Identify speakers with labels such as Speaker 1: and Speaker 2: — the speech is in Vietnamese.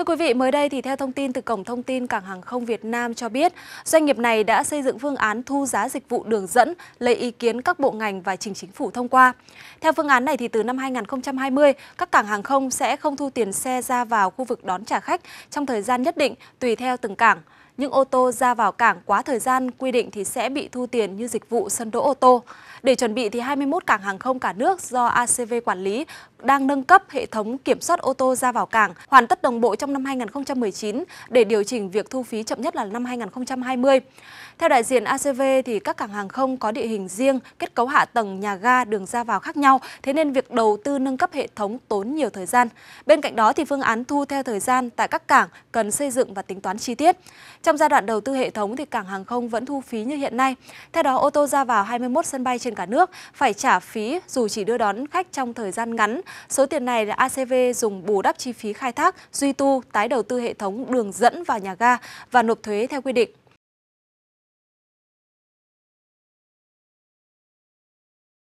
Speaker 1: Thưa quý vị, mới đây thì theo thông tin từ Cổng Thông tin Cảng Hàng không Việt Nam cho biết, doanh nghiệp này đã xây dựng phương án thu giá dịch vụ đường dẫn, lấy ý kiến các bộ ngành và trình chính phủ thông qua. Theo phương án này thì từ năm 2020, các cảng hàng không sẽ không thu tiền xe ra vào khu vực đón trả khách trong thời gian nhất định tùy theo từng cảng nhưng ô tô ra vào cảng quá thời gian quy định thì sẽ bị thu tiền như dịch vụ sân đỗ ô tô. Để chuẩn bị thì 21 cảng hàng không cả nước do ACV quản lý đang nâng cấp hệ thống kiểm soát ô tô ra vào cảng hoàn tất đồng bộ trong năm 2019 để điều chỉnh việc thu phí chậm nhất là năm 2020. Theo đại diện ACV thì các cảng hàng không có địa hình riêng, kết cấu hạ tầng, nhà ga, đường ra vào khác nhau, thế nên việc đầu tư nâng cấp hệ thống tốn nhiều thời gian. Bên cạnh đó thì phương án thu theo thời gian tại các cảng cần xây dựng và tính toán chi tiết. Trong trong giai đoạn đầu tư hệ thống thì cảng hàng không vẫn thu phí như hiện nay. Theo đó, ô tô ra vào 21 sân bay trên cả nước phải trả phí dù chỉ đưa đón khách trong thời gian ngắn. Số tiền này là ACV dùng bù đắp chi phí khai thác, duy tu, tái đầu tư hệ thống đường dẫn vào nhà ga và nộp thuế theo quy định.